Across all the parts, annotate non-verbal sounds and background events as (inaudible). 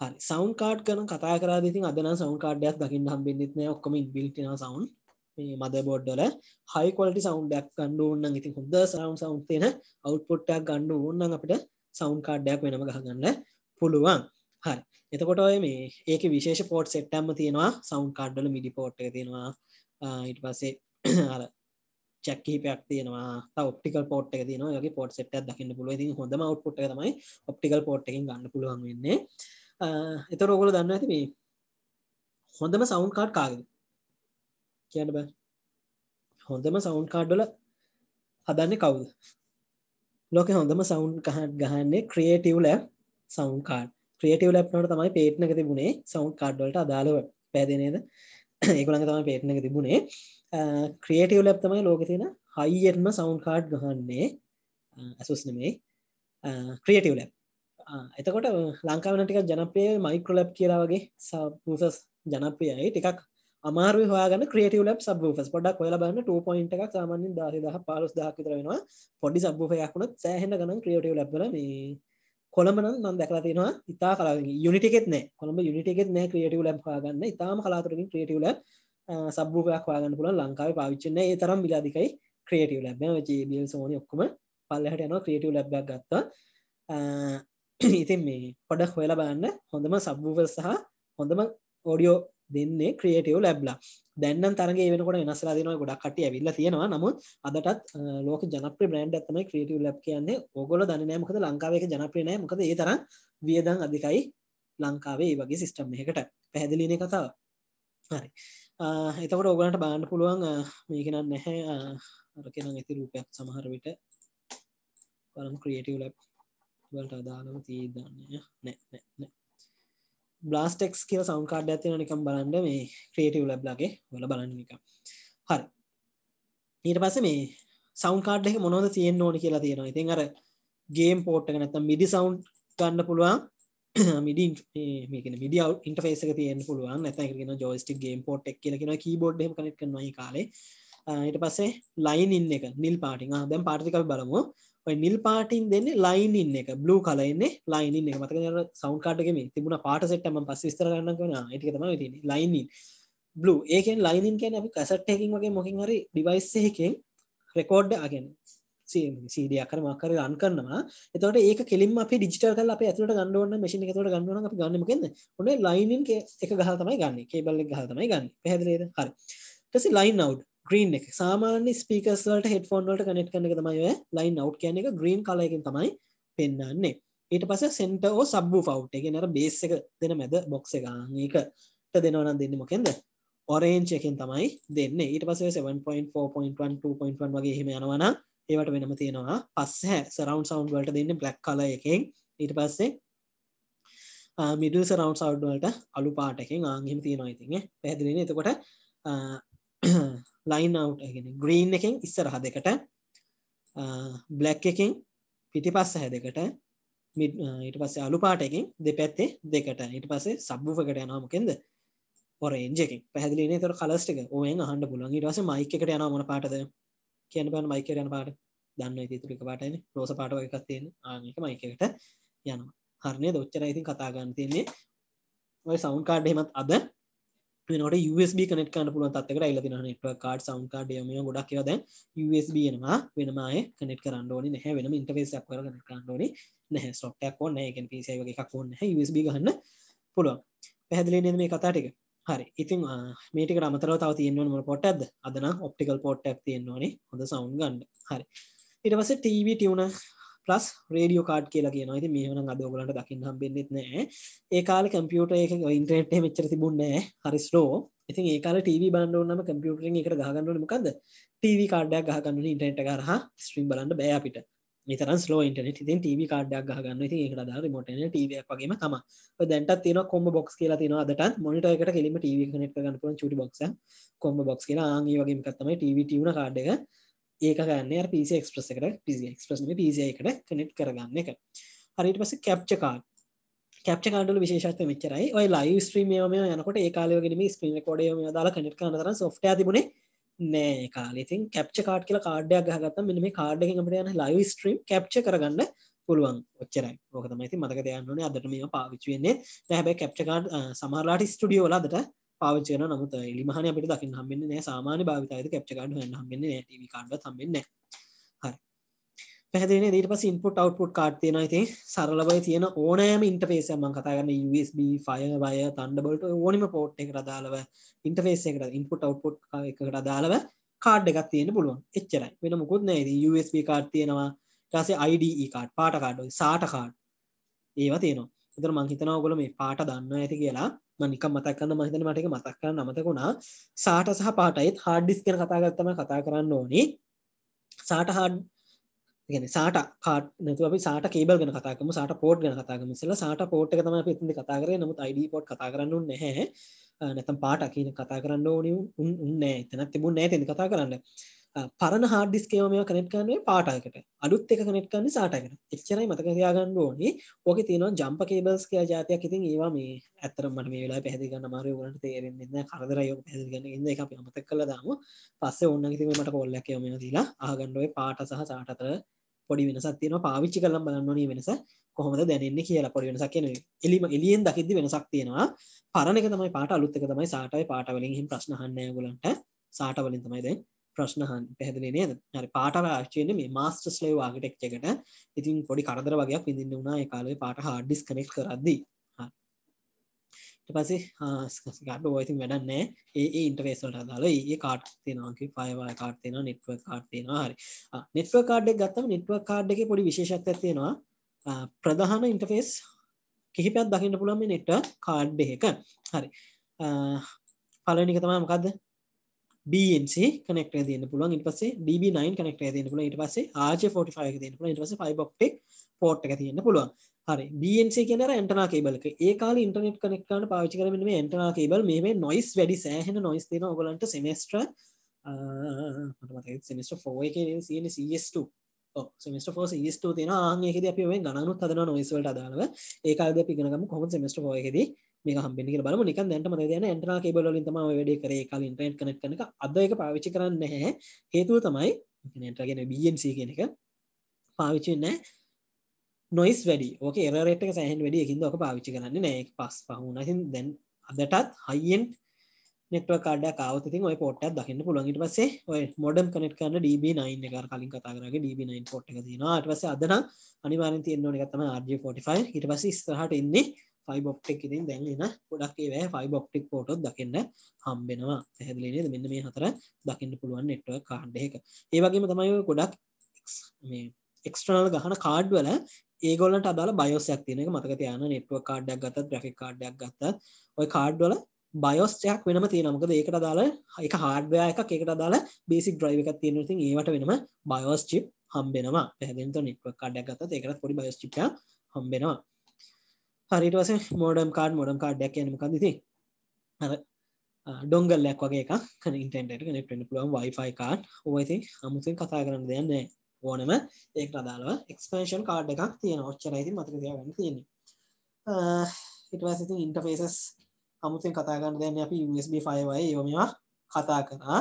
හරි සවන් කාඩ් කන කතා කරදති අදන සවන් කාඩයක් දකින්න හම්බෙන්න්නෙත්න ඔක්කම ඉබිටින සවන් මද බොඩ්ඩල හයිකොලට සවන්්ඩක් ගන්න ඕන්න ඉති හොද සවන් සවන්තයන අවට්පොට්ටක් ගන්න ඕන්න අපට සවන් කාඩ්ඩයක් වෙනම ගහගන්න පුළුවන් හරි එතකොට ඔය මේ ඒක විශේෂ පෝට් සෙට්ටම්ම තියෙනවා සවන් කාඩ්ඩල මිඩි පෝට් තියෙනවා ඉට පස්සේ (clears throat) අර චැක්කහිපයක් තියෙනවා ඔප්ටිකල් පෝට් එක තින ගේ පොට් සෙට් දකින්න පුළුව ති හොඳම අවට්පොට් තමයි ඔප්ටිකල් පෝට් එකෙන් ගන්න පුළුවන් වෙන්නේ එත රෝගල දන්න ඇති මේ හොඳම සවුන් කාඩ් කාගෙන කියන්න බෑ හොඳම සවුන් කාඩ්ඩල හදන්න කවුද ලෝක හොඳම සවුන් කහන් ගහන්නේ creative lab sound card creative ලැබ්නට තමයි පේට්නක තිබුණේ සවුන් කාඩ්ඩලට අදාළව පැදනේද ඒකුළඟ තම පේට්නක තිබුණේ ක්‍රියටව ලැබ් තමයි ලෝක තියෙන හයියෙන්ම සවුන් කාඩ් ගහන්නේ ඇසුස්නමේ ක්‍රියටව ලැබ් එතකොට ලංකාවන ටික ජනපය මයික්‍රලප් කියලා වගේ සබූසස් ජනපයයි ටිකක් අමාරු හග ක්‍රේටව ලබ් සබූස් පොඩක් කොල බන්න 2.1 එකක් සාමන්ින් දාහ දහ පාලස් දාකිතර වෙනවා පොඩි සබූහයක්ුණත් සෑහෙන ගන ක්‍රියටව ලබ්බල මේ කොළඹන නම් දැකලා තියෙනවා ඉතා කලා යුනිටෙත් නෑ කොළඹ යුනිටෙත් නෑ ක්‍රියටව ලබ් හාගන්න ඉතාම කලාතුරකින් ක්‍රියටව ලබ් සබූපයක් හගන්න පුල ලංකාව පාවිච්චන ඒ තරම් විලාදිකයි ක්‍රේටව ලබ ජබල් සෝනි ඔක්කම පල්ලහට යන ක්‍රේටව ලබ්බක් ගත්තා (clears throat) ඉතින් මේ පොඩ හොයලා බලන්න හොඳම සබ්වූවර් සහ හොඳම ඔඩියෝ දෙන්නේ ක්‍රියටව ලැබ්ලා දැන්න තරගේ වෙනකොට වෙනස්ලා දෙන ගොඩක් කට ඇවිල්ල තියෙනවා නමුත් අදටත් ලෝක ජනප්‍ර බ්‍රන්ඩ් ඇතම ක්‍රටව ලබ් කියන්නේ ඔගොල දනෑමකද ලංකාවක ජනප්‍රනෑ මොකද ඒ තර වියදන් අධිකයි ලංකාවේ වගේ සිිස්ටම් එකට පැහැදිලින කතාව හරි එතකට ඔගලන්ට බාණ්ඩ පුළුවන් මේකෙන නැහැ අරකෙන ඇති රූපයක් සමහර විට කරම් ක්‍රියටව ලබ් වලට අදාළව තියදන්නේ නෑ නෑ බ්ලාස්ටෙක්ස් කියල සවන්කාඩ ඇතින නිකම් බලන්ඩ මේ ක්‍රේටව ලැබ්ලගේ වල බලන්න නිකම් හරි ඊට පස මේ සවන්කාඩ් එක මොනොද තියෙන් ඕනි කියලා තියෙනවා ඉතින් අර ගේම් පෝට්ක නැතම් මිඩි සවන්් ගන්න පුළුවන් මිඩි මිඩිය ඉන්ටෆේස තිය පුළුවන් ඇතැකෙන ජෝස්ටි ගේම් පෝට් එක් කියලෙන කීබෝඩ් කනෙක් කනයි කාලේ ඊට පස්සේ ලයින් ඉන්න එක නිල් පාටිහ දැම් පාටිකල් බලමු ඔයි නිල් පාටින් දෙන්නේ ලයින්ඉන්න එක බ්ලූ කලයින්නේ ලයින් එක මතක සෞන්කාටගම තිබුණ පාට සෙට්ටම පස් විස්තර ගන්න කෙන ඒක තම ති ලයින්ින් බ්ලූ ඒකෙන් ලයිනින් කැන අපි කැසට්ටකින් වගේ මොකින් හරි ඩිවයිස්සයකෙන් රෙකෝඩ්ඩ අගෙන සීඩිය අකර මක්කර රන් කරනවා එතවට ඒක කෙලින් අප ඩිජිටල් කල අප ඇතුට ගන්නඩුවන්න මශි එකතවට ගන්නවන අප ගන්නම කෙන්න ඔන ලයිනින් එක ගහ තමයි ගන්න කේබල්ල ගහ තමයි ගන්න පැදිලේද හර ටසි ලයින් අව් ග්‍රීන් එක සාමාන්‍ය ස්පීකස් වලට හෙඩ්ෆෝන් වලට කනෙක්ට් කරන එක තමයි ඔය ලයින් අවුට් කියන්නේ එක ග්‍රීන් කලර් එකෙන් තමයි පෙන්වන්නේ ඊට පස්සේ සෙන්ටර් ඕ සබ්වූෆ් අවුට් ඒ කියන්නේ අර බේස් එක දෙන මැද බොක්ස් එක ආන් ඒකට දෙනවා නම් දෙන්නේ මොකෙන්ද ඔරේන්ජ් එකෙන් තමයි දෙන්නේ ඊට පස්සේ 7.4.1 2.1 වගේ එහෙම යනවා නම් ඒවට වෙනම තියෙනවා පස්සේ සරවුන්ඩ් සවුන්ඩ් වලට දෙන්නේ බ්ලැක් කලර් එකෙන් ඊට පස්සේ මිඩල් සරවන්් සවඩ්වලට අලු පාටකින් ආංගිම තියෙනවා ඉතින් පැදිලෙන එතකොට ලයින් අවුට් එකෙන ග්‍රීන් එකෙන් ඉස්සරහ දෙකට බ්ලැක් එකෙන් පිටිපස්ස හැදකට ඊට පස්සේ අලු පාටකින් දෙපැත්තේ දෙකට ඊට පස්සේ සබ්බූපකට යනවා මොකෙන්ද ඔරෙන්ජ් එකෙන් පැහැදිලිනේ තොර කලස් ටික ඕෙන් අහන්න පුළුවන් ඊට පස්සේ මයික් එකට යනවා මොන පාටද කියන්න බෑන මයික් එකට යන පාට දන්න ඉතින් ඉතුරු එක පාටයිනේ රෝස පාට වගේ එකක් තියෙන ආන් එක මයික් එකට යනවා හරිනේ ඔච්චරයි ඉතින් කතා ගන්න තියෙන්නේ ඔය සවුන්ඩ් කාඩ් එහෙමත් අද නට USB කනෙක් කන්න පුළුවන් තත්කට ඉල්ලතින නට කාඩ් සවන් කාඩ යම ගොඩක් කියවද USB එනවා වෙනමය කනෙක් කරන්නඩෝනි නැහැ වෙනම ඉන්ටවේසක් කර කන කරන්නඩෝනි නැහැ සොට්ටක් ොන්න එකෙන් පිසේ වගේ එකක් ොන්න USB ගන්න පුළුවන් පැහදිලි නද මේ කතාටික හරි ඉතින් මේටක අමතරව තාව තියන්නවන මට පොට ඇද අදන ඔප්ටිකල් පොට්ටක් තියෙන්නවනේ හොඳ සවන් ගන්න හරි ඉටවස TV tuner plus radio card කියලා කියන ඉති මේමන අදෝගලට දකින්න හම්බෙන්න්නෙත් නෑ ඒ කාල කම්පියුට එක ඉන්ට්‍රටේ මෙචර තිබුන්නෑ හරිස්ලෝ ඉතින් ඒකාල ටව බන්නවන්නම කම්පියුටර එක ගහගන්නන මකද ටව කාඩ්ඩයක් ගහගන්න ඉටට ගරහ ස්ත්‍රීම් බලන්න බෑ අපිට තර ලෝ ඉටනට ති ටව කාඩ්ඩක් ගහගන්න ති ඒක දාර මොට ටවගේ තම දැට තින කොම බොක්ස් කියලා තින අදට මොනිට එකට කෙලීම ටව කනට ගන්න පුල චුටි බොක්ස කොම බොක්ස් කියලා ආගේ වගේ කත්තම ටව ටවන කාඩ්ඩක ඒක ගන්න පිසි එක්ස්ප්‍රස එකට පිසි එක්ස්ප්‍රස්ම පිසි එකට කනෙට් කරගන්න එක හරිට පස කැප්ච කාඩ් කැප් කාඩු විශේෂත මෙචරයි ඔයි ලයි ස්ත්‍රීමයම යනකොට ඒකාලයගෙනම ස්ක්‍රීන කොඩයම දාලා කනෙට් කරනතර සොෆ්ට තිබුණේ නෑ කාලෙතින් කැප්ච කාඩ් කියලා කාඩ්ඩයක් ගහගත්ත මෙ මේ කාඩ්ඩ අපට යන ලයි ස්ත්‍රීම් කැප්ච කරගන්න පුළුවන් ඔච්චරයි ඕක තමයිති මතක දයන්නන අදට මේ පාවිච්චුවන්නේ නැහැබැ කැප්ච කාඩ් සමහරලාට ස්ටඩියෝලාදට පාචන නමුත් එලිමහන අපට දකින්න හම්බෙන්න නෑ සාමාන්‍ය භාවිතයද කැප්චකාඩ හන්න හම්බෙන්න නැටවි කාඩ හම්බෙන්න හරි පැහදින දට පස් ඉන්පොට් අවට්පුට් කාඩ් තියෙන ති සරලබයි තියෙන ඕනෑම ඉන්ටපේස මං කතාගන්න USB ෆය බය තන්ඩබලට ඕනිම පෝට් එක රදාලව ඉන්ටෆේසකට ඉන්පොට් අවට්පොට් එකට දාලව කාඩ් එකක් තියෙන පුළුවන් එච්චරයි වෙන මුකුත් නෑද USB කාඩ් තියෙනවා ටසේ IDE card port card SATA card ඒවා තියෙනවා තර මංහිතනවගොල මේ පාට දන්න ඇති කියලා මනික මතක්කන්න මහිතන මටක මතක්කර නමතකුණා සාට සහ පාටයිත් හාඩ්ඩිස් කියන කතාගත්තම කතා කරන්න ඕනි සාට හාඩ් ගැන සාට කාට නතු අපි සාට කේබල් ගෙන කතාකම සාට පෝට් ගෙන කතාගම සල සාට පෝට් එක තම පිතිදි කතා කර නමුත් අයිඩ පොට් කතා කරන්නු නැහැ නැතම් පාට කියන කතා කරන්න ඕනි උන්නෑ එතනත් තිබුණ නෑ තිදි කතා කරන්න පරණ හාඩ් ඩිස්ක් ඒවා මේවා කනෙක්ට් කරන්නේ පාටයකට. අලුත් එක කනෙක්ට් කරන්නේ SATA-කට. එච්චරයි මතක තියාගන්න ඕනේ. ඕකේ තියෙනවා ජම්ප කේබල්ස් කියලා જાතියක්. ඉතින් ඒවා මේ ඇත්තටම මට මේ වෙලාවේ පැහැදිලි කරන්න අමාරුයි. උගලන්ට තේරෙන්නේ නැහැ. කරදරයි ඔක පැහැදිලි කරන්න. ඉතින් ඒක අපි අමතක කරලා දාමු. පස්සේ ඕන්න ඉතින් මට කෝල් එකක් එවම දීලා අහගන්න ඔය පාට සහ SATA අතර පොඩි වෙනසක් තියෙනවා. පාවිච්චි කරලා බලන්න ඕනේ වෙනස. කොහොමද දැනෙන්නේ කියලා පොඩි වෙනසක් එනවා. එලිම එලියෙන් දකිද්දි වෙනසක් තියෙනවා. පරණ එක තමයි පාට අලුත් එක තමයි SATA-යි පාට වලින් එහෙම ප්‍රශ්න අහන්නේ නැහැ ඔයගලන්ට. SATA වලින් තමයි දැන් ප්‍රශ්නහන් පැහදිලි නේද හරි පාට රාශ්චයන මේ මස්ටස් ලේ වාගටෙක් එකට ඉතින් පොඩි කරදර වගේයක් විඳන්න වුණා කාලේ පාට හාඩිස් කනෙක් කරද්දී පසේ ගාට ෝයිති වැඩන්නෑ ඒ ඉන්ටවේසල්ට දාල ඒ කාට් තියනක පයවා කාර්තයන නිටව කාර්තයන හරි නිටව කාඩ් ගත්තම නිටව කාඩ් එක පොඩි විශේෂත්ව තියෙනවා ප්‍රධාන ඉන්ටෆේස් කිහිපයක් දකින්න පුළම නෙට්ට කාඩ්ඩ එක හරි පලනික තමයි මොකක්ද BNC කනෙක්ට තියන්න පුළුවන් ඉට පස්සේ DB9 කනෙක්ට තියන්න පුළුවන් ඊට පස්සේ RJ45 එක තියන්න පුළුවන් ඊට පස්සේ fiber optic port එක තියන්න පුළුවන් හරි BNC කියන අර ඇන්ටනා කේබල් එක ඒ කාලේ ඉන්ටර්නෙට් කනෙක්ට් කරන්න පාවිච්චි කරන මෙන්න මේ ඇන්ටනා කේබල් මේ මේ noise වැඩි සෑහෙන noise දෙන ඔයගලන්ට semester මට මතකයි semester 4 එකේ තියෙන CS2 සෙමස්ට ෝ ස්ට තින ආගේෙද අපේ ගණනුත් හදන නොයිස්වලට අදාලව ඒකාද පිගෙනගම කොම සෙමස්ට ෝයකෙදී මේ හම්බෙන කියල බලමු නිකන් දැන්ට මතක තියෙන ඇන්ටනා කේබල් වලින් තමයි ඔය වැඩේ කරේ කාලේ ඉන්ටර්නෙට් කනෙක්ට් කරන එක අද ඒක පාවිච්චි කරන්නේ නැහැ හේතුව තමයි කියන්නේ ඇන්ටනා කියන්නේ BNC කියන එක පාවිච්චි වෙන්නේ නොයිස් වැඩි ඕකේ එරර් රේට් එක සෑහෙන වැඩි ඒකින්ද ඔක පාවිච්චි කරන්නේ නැහැ ඒක පස් පහ වුණා ඉතින් දැන් අදටත් හයි එන්ඩ් නෙට්ව කාඩ කාවත ඉතින් ඔය පොට්ටක් දකින්න පුළුවන් ඊට පස්සේ ඔය මොඩම් කනෙක්ට් කරන DB9 එක අර කලින් කතා කරාගේ DB9 පොට් එක තියෙනවා ඊට පස්සේ අද නම් අනිවාර්යෙන් තියෙන්න ඕන එක තමයි RJ45 ඊට පස්සේ ඉස්සරහට එන්නේ ෆයිබොප්ටික් ඉතින් දැන් එන ගොඩක් ඒවැ ෆයිබොප්ටික් පෝටෝ දකින්න හම්බෙනවා පැහැදිලි නේද මෙන්න මේ හතර දකින්න පුළුවන් නෙට්වර්ක් කාඩ් එකක ඒ වගේම තමයි ඔය ගොඩක් මේ එක්ස්ටර්නල් ගහන කාඩ් වල ඒගොල්ලන්ට අදාළ බයෝස් එකක් තියෙන එක මතක තියාගන්න නෙට්වර්ක් කාඩ් එකක් ගත්තත් ග්‍රැෆික් කාඩ් එකක් ගත්තත් ওই කාඩ් වල බයෝස් එකක් වෙනම තියෙනවා මොකද ඒකට අදාළ එක හાર્ඩ්වෙයා එකක් ඒකට අදාළ බේසික් ඩ්‍රයිව් එකක් තියෙනවා ඉතින් ඒවට වෙනම බයෝස් චිප් හම්බෙනවා පැහැදිලිව නෙට්වර්ක් කාඩ් එකක් ගත්තත් ඒකට පොඩි බයෝස් චිප් එකක් හම්බෙනවා හරිටවස මෝඩම් කාඩ් මොඩම් කාඩ්ඩක් යනමකද ති අර ඩොංගල්ලක් වගේ එකක් ඉන්ටෙන්ට නෙට්ට පුළුවන් වයිෆයි කාඩ් ඔයිති අමුතුන් කතා කරන්න දෙයන්නේ ඕනම ඒක රදාලව එක්ස්පේෂන් කාඩ් එකක් තියෙන ඔච්චරයිති මතකතියගන්න තියෙන්නේ ඉටවසිති ඉන්ටෆේසස් අමුතුන් කතාගන්න දෙන්න අපි USB5යි යොමවා කතා කරා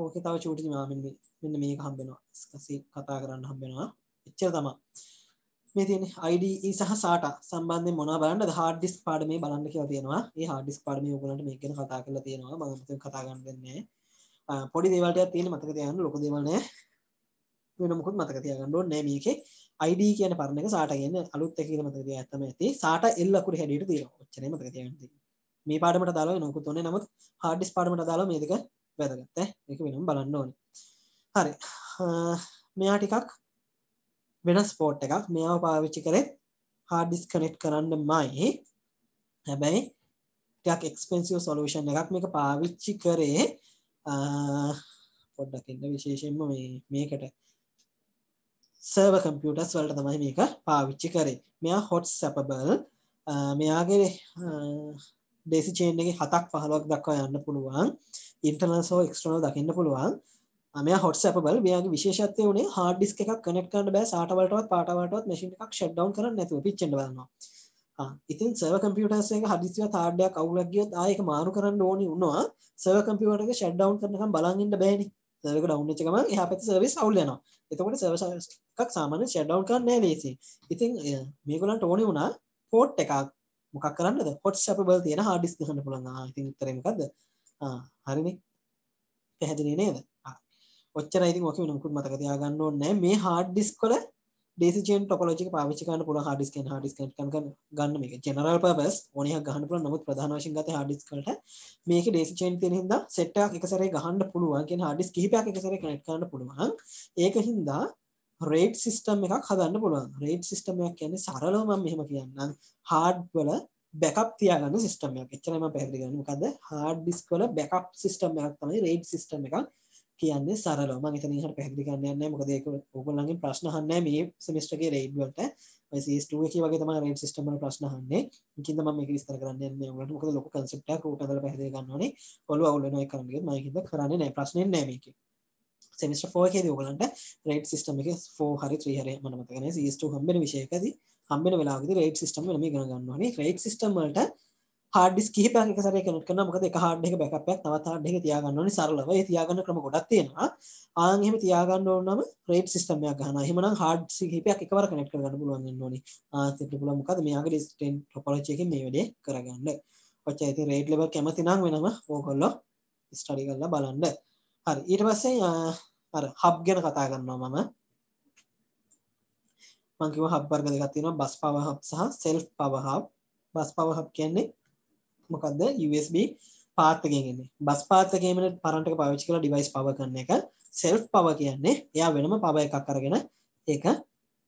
ඕක තව චූටි මාමින් මෙන්න මේ හම්බෙනවා ස්කසි කතා කරන්න හම්බෙනවා එච්චර තමා මේ තියෙන IDE සහ SATA සම්බන්ධයෙන් මොනවා බලන්නද hard disk පාඩමේ බලන්න කියලා තියෙනවා. මේ hard disk පාඩමේ ඔයගොල්ලන්ට මේක ගැන කතා කරලා තියෙනවා. මම මුලින් කතා ගන්න දෙන්නේ නැහැ. පොඩි දේවල් ටිකක් තියෙන මතක තියාගන්න ලොකු දේවල් නෑ. වෙන මොකුත් මතක තියාගන්න ඕනේ නෑ මේකේ. IDE කියන පරණ එක SATA කියන අලුත් එක කියලා මතක තියාගන්න තමයි ඇති. SATA L අකුරු හැඩයට තියෙනවා. ඔච්චරයි මතක තියාගන්න තියෙන්නේ. මේ පාඩමට අදාළව වෙන මොකුත් ඕනේ. නමුත් hard disk පාඩමට අදාළව මේ දෙක වැදගත් ඈ. මේක වෙනම බලන්න ඕනේ. හරි. මෙයා ටිකක් වෙනස් පෝට් එකක් මේවා පාවිච්චි කරෙත් හාඩිස් කනෙට් කරන්න මයි හැබැයි ටක් එක්ස්පෙන්සිව සොලූෂන් එකක් මේක පාවිච්චි කරේ පොඩ්ඩකින්න විශේෂෙන්ම මේකට සර්ව කම්පියටස් වලට තමයි මේක පාවිච්චි කරේ මෙයා හොට් සැපබල් මෙයාගේ ඩෙසි චේන්ගේ හතක් පහලොක් දක්වා යන්න පුළුවන් ඉන්ටනල් සෝ එක්ස්ටනල් දකින්න පුළුවන් මෙයා හොට්ස්ඇපබල් මෙයාගේ විශේෂත්වය උනේ හાર્ඩ් ඩිස්ක් එකක් කනෙක්ට් කරන්න බෑ SATA වලටවත් පාට වලටවත් මැෂින් එකක් ෂට් ඩවුන් කරන්න නැතුව පිච්චෙන්න බලනවා. ආ ඉතින් සර්වර් කම්පියුටර්ස් එක හදිස්සියට හાર્ඩ් එකක් අවුලක් ගියොත් ආයෙ ඒක මාරු කරන්න ඕනි වුණා. සර්වර් කම්පියුටර් එක ෂට් ඩවුන් කරනකම් බලන් ඉන්න බෑනේ. සර්වර් එක ඩවුන් වෙච්ච ගමන් එහා පැත්තේ සර්විස් අවුල් යනවා. එතකොට සර්වර් එකක් සාමාන්‍ය ෂට් ඩවුන් කරන්න නෑ ලේසි. ඉතින් මේගොල්ලන්ට ඕනේ වුණා පෝට් එකක් මොකක් කරන්නද? හොට්ස්ඇපබල් තියෙන හાર્ඩ් ඩිස්ක් ගන්න පුළුවන්. ආ ඉතින් උත්තරේ මොකද්ද? ආ හරිනේ. පැහැදිලි නේද? ඔච්චර ඉතින් ඔකම නමුකුත් මතක තියාගන්න ඕනේ මේ hard disk වල decision topology එක පාවිච්චි කරන්න පුළුවන් hard disk and hard disk ගන්න මේක general purpose ඕනේ එකක් ගන්න පුළුවන් නමුත් ප්‍රධාන වශයෙන් ගත hard disk වලට මේකේ decision තියෙන හින්දා set එකක් එක සැරේ ගහන්න පුළුවන් කියන්නේ hard disk කිහිපයක් එක සැරේ connect කරන්න පුළුවන් ඒක හින්දා රේට් සිිස්ටම් එකක් හදන්න පුළුවන් රේට් සිිටම එකක් කියන්නේ සරලව මම මෙහෙම කියන්නම් හාඩ් වල බැකප් තියාගන්න සිිටම එකක් එච්චරම පැදිගන්න කද හාඩ් ඩිස්කල බැකප් සිිටම එකක් තමයි රේට් සිිටම එකක් කියන්නේ සරලව. මම එතන ඉහට පැහැදිලි කරන්න යන්නේ නැහැ. මොකද ඒක ඕගොල්ලන්ගෙන් ප්‍රශ්න අහන්නේ මේ semester එකේ grade වලට. ඔය CS2 එකේ වගේ තමයි grade system වල ප්‍රශ්න අහන්නේ. ඒකින්ද මම මේක විස්තර කරන්න යන්නේ ඔයගොල්ලන්ට. මොකද ලොකු concept එකක් root ඇඳලා පැහැදිලි ගන්න ඕනේ. ඔළුව අවුල් වෙනවා ඒ කරන්න ගියොත් මම ඒකින්ද කරන්නේ නැහැ. ප්‍රශ්නේ නැහැ මේකේ. සෙමිස්ටර් 4 එකේදී ඔයගලන්ට රේට් සිස්ටම් එකේ 4 හරි 3 හරි මම මතක නැහැ CS2 හම්බෙන විෂයකදී හම්බෙන වෙලාවකදී රේට් සිස්ටම් වෙනම ඉගෙන ගන්න ඕනේ රේට් සිස්ටම් වලට hard disk කිහිපයක් එක සැරේ කනෙක්ට් කරනවා. මොකද එක hard එක backup එකක් තවත් hard එකක තියාගන්න ඕනේ සරලව. ඒ තියාගන්න ක්‍රම ගොඩක් තියෙනවා. ආන් එහෙම තියාගන්න ඕන නම් RAID system එකක් ගන්නවා. එහෙමනම් hard කිහිපයක් එකවර කනෙක්ට් කරගන්න පුළුවන් වෙන්න ඕනේ. ආත් ඒක පුළුවන් මොකද මෙයාගේ disk topology එකෙන් මේ වැඩේ කරගන්න. ඔච්චරයි ඉතින් RAID level කැමති නම් වෙනම ඕගොල්ලෝ study කරලා බලන්න. හරි ඊට පස්සේ අර hub ගැන කතා කරනවා මම. මං කිව්වා hub වර්ග දෙකක් තියෙනවා bus power hub සහ self power hub. bus power hub කියන්නේ මොකක්ද USB පාත් එකෙන් එන්නේ. බස් පාත් එකේම කරන්ට් එක පාවිච්චි කරලා ඩිවයිස් පවර් කරන එක self power කියන්නේ එයා වෙනම power එකක් අරගෙන ඒක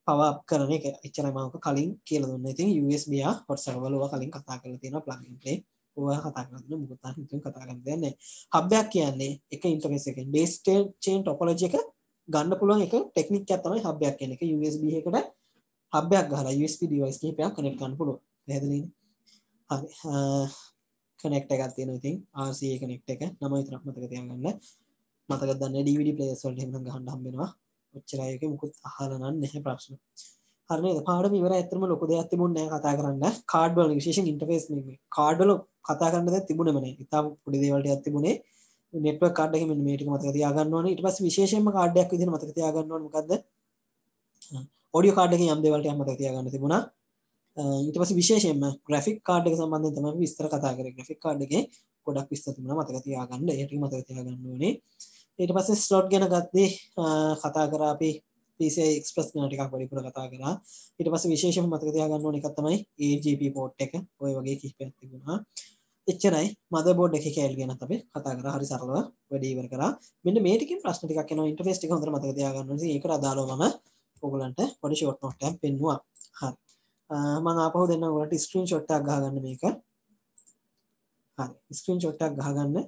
power up කරන එක. එච්චරයි මම කලින් කියලා දුන්නා. ඉතින් USB ආ WhatsApp වල ඔයා කලින් කතා කරලා තියෙනවා plug and play. ඔයා කතා කරන්න මොකද තාම හිතුවෙන් කතා කරන්න දෙයක් නැහැ. hub එකක් කියන්නේ එක interface එකෙන් base chain topology එක ගන්න පුළුවන් එක ටෙක්නික් එකක් තමයි hub එකක් කියන්නේ. ඒක USB එකකට hub එකක් ගහලා USB device කිහිපයක් connect කරන්න පුළුවන්. පැහැදිලිද? හරි. කනෙක්ට එකක් තියෙන ඉතින් ආසිය කනෙක්ට එක නම විතරක් මතක තියාගන්න මතක දන්න DVD players වලට එහෙම ගහන්න හම්බෙනවා ඔච්චරයි එක මුකුත් අහලා නම් නැහැ ප්‍රශ්න හරි නේද පාඩම ඉවරයි ඇත්තටම ලොකු දෙයක් තිබුණේ නැහැ කතා කරන්න කාඩ් වල විශේෂයෙන් ඉන්ටර්ෆේස් මේ කාඩ් වල කතා කරන්න දෙයක් තිබුණේම නැහැ ඉතාලි පොඩි දේවල් ටිකක් තිබුණේ නෙට්වර්ක් කාඩ් එකේ මෙන්න මේ ටික මතක තියාගන්න ඕනේ ඊට පස්සේ විශේෂයෙන්ම කාඩ් එකක් විදිහට මතක තියාගන්න ඕනේ මොකද්ද ඔඩියෝ කාඩ් එකේ යම් දේවල් ටිකක් මතක තියාගන්න තිබුණා ඊට පස්සේ විශේෂයෙන්ම ග්‍රැෆික් කාඩ් එක සම්බන්ධයෙන් තමයි අපි විස්තර කතා කරේ ග්‍රැෆික් කාඩ් එකේ ගොඩක් විස්තර තිබුණා මතක තියාගන්න ඒක මතක තියාගන්න ඕනේ ඊට පස්සේ ස්ලොට් ගැන ගත්තේ කතා කරා අපි PCI Express ගැන ටිකක් වැඩිපුර කතා කරා ඊට පස්සේ විශේෂයෙන්ම මතක තියාගන්න ඕන එකක් තමයි 8GB port එක ওই වගේ කිහිපයක් තිබුණා එච්චරයි මදබෝඩ් එක කෑල් ගැන අපි කතා කරා හරි සරලව වැඩි ඉවර කරා මෙන්න මේ ටිකෙන් ප්‍රශ්න ටිකක් එනවා ඉන්ටර්ෆේස් ටික හොඳට මතක තියාගන්න ඕනේ ඒකට අදාළව මම ඔයගලන්ට පොඩි ෂෝට් නෝට් එකක් පෙන්නුවා හරි මම ආපහු දෙන්නම් ඔයාලට ස්ක්‍රීන්ෂොට් එකක් ගහගන්න මේක. හරි ස්ක්‍රීන්ෂොට් එකක් ගහගන්න.